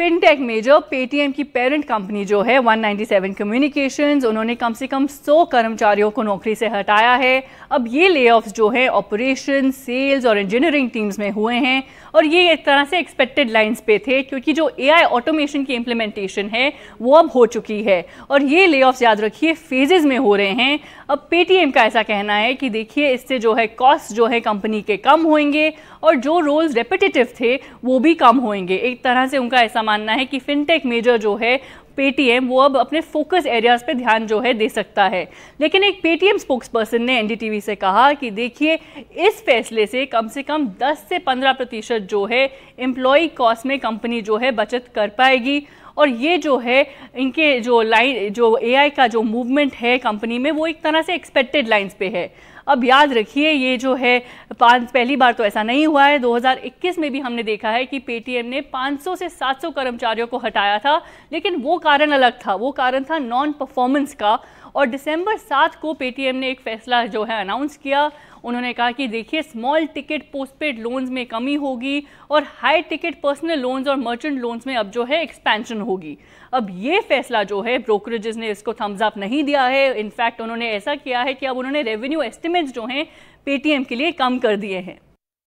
fintech major Paytm की parent company जो है 197 कम्युनिकेशंस उन्होंने कम से कम 100 कर्मचारियों को नौकरी से हटाया है अब ये ले जो है ऑपरेशन सेल्स और इंजीनियरिंग टीम्स में हुए हैं और ये एक तरह से एक्सपेक्टेड लाइंस पे थे क्योंकि जो एआई ऑटोमेशन की इम्प्लीमेंटेशन है वो अब हो चुकी है और ये ले याद रखिए फेजेज में हो रहे हैं अब पेटीएम का ऐसा कहना है कि देखिए इससे जो है कॉस्ट जो है कंपनी के कम होंगे और जो रोल्स रेपिटेटिव थे वो भी कम होंगे एक तरह से उनका ऐसा मानना है कि फिनटेक मेजर जो है पेटीएम वो अब अपने फोकस एरियाज पे ध्यान जो है दे सकता है लेकिन एक पेटीएम स्पोक्स पर्सन ने एनडीटीवी से कहा कि देखिए इस फैसले से कम से कम 10 से 15 प्रतिशत जो है एम्प्लॉय कॉस्ट में कंपनी जो है बचत कर पाएगी और ये जो है इनके जो लाइन जो एआई का जो मूवमेंट है कंपनी में वो एक तरह से एक्सपेक्टेड लाइंस पे है अब याद रखिए ये जो है पाँच पहली बार तो ऐसा नहीं हुआ है 2021 में भी हमने देखा है कि पेटीएम ने 500 से 700 कर्मचारियों को हटाया था लेकिन वो कारण अलग था वो कारण था नॉन परफॉर्मेंस का और दिसंबर सात को पेटीएम ने एक फैसला जो है अनाउंस किया उन्होंने कहा कि देखिए स्मॉल टिकट पोस्टपेड लोन्स में कमी होगी और हाई टिकट पर्सनल लोन्स और मर्चेंट लोन्स में अब जो है एक्सपेंशन होगी अब ये फैसला जो है ब्रोकरेजेस ने इसको थम्स अप नहीं दिया है इनफैक्ट उन्होंने ऐसा किया है कि अब उन्होंने रेवेन्यू एस्टिमेट्स जो हैं पेटीएम के लिए कम कर दिए हैं